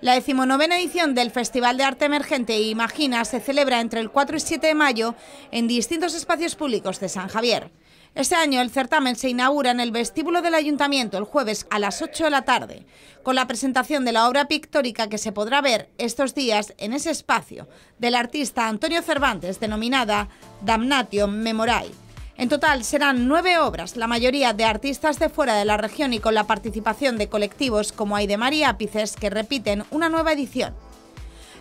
La decimonovena edición del Festival de Arte Emergente e Imagina se celebra entre el 4 y 7 de mayo en distintos espacios públicos de San Javier. Este año el certamen se inaugura en el vestíbulo del Ayuntamiento el jueves a las 8 de la tarde, con la presentación de la obra pictórica que se podrá ver estos días en ese espacio del artista Antonio Cervantes, denominada Damnatio Memorae. En total serán nueve obras, la mayoría de artistas de fuera de la región y con la participación de colectivos como Aide María Apices que repiten una nueva edición.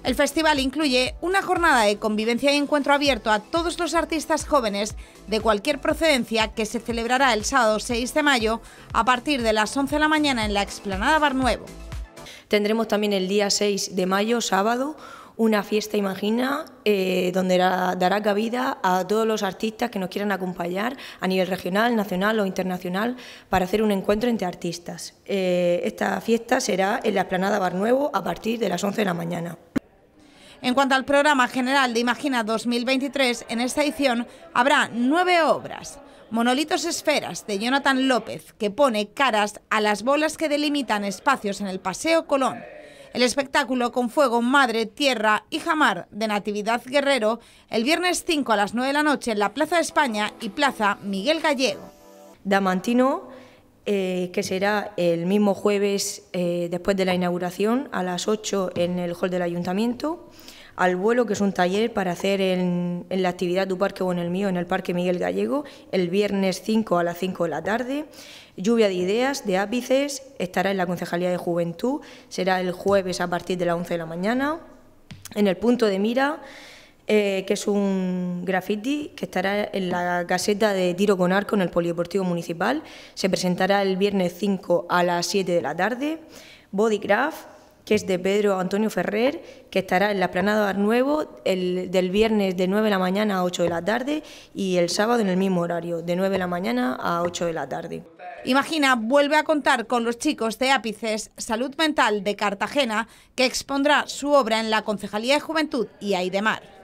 El festival incluye una jornada de convivencia y encuentro abierto a todos los artistas jóvenes de cualquier procedencia que se celebrará el sábado 6 de mayo a partir de las 11 de la mañana en la explanada Bar Nuevo. Tendremos también el día 6 de mayo, sábado, una fiesta, imagina, eh, donde dará, cabida a todos los artistas que nos quieran acompañar a nivel regional, nacional o internacional para hacer un encuentro entre artistas. Eh, esta fiesta será en la Esplanada Bar Nuevo a partir de las 11 de la mañana. En cuanto al programa general de Imagina 2023, en esta edición habrá nueve obras. Monolitos Esferas de Jonathan López, que pone caras a las bolas que delimitan espacios en el Paseo Colón. El espectáculo con fuego, madre, tierra y jamar de Natividad Guerrero el viernes 5 a las 9 de la noche en la Plaza de España y Plaza Miguel Gallego. Damantino, eh, que será el mismo jueves eh, después de la inauguración a las 8 en el hall del ayuntamiento al vuelo, que es un taller para hacer en, la actividad tu parque o en el mío, en el Parque Miguel Gallego, el viernes 5 a las 5 de la tarde. Lluvia de ideas, de ápices, estará en la Concejalía de Juventud, será el jueves a partir de las 11 de la mañana. En el punto de mira, eh, que es un graffiti que estará en la caseta de tiro con arco en el Polideportivo Municipal. Se presentará el viernes 5 a las 7 de la tarde. Bodycraft, que es de Pedro Antonio Ferrer, que estará en la Planada Nuevo el, del viernes de 9 de la mañana a 8 de la tarde y el sábado en el mismo horario, de 9 de la mañana a 8 de la tarde. Imagina vuelve a contar con los chicos de Ápices Salud Mental de Cartagena, que expondrá su obra en la Concejalía de Juventud y Aidemar.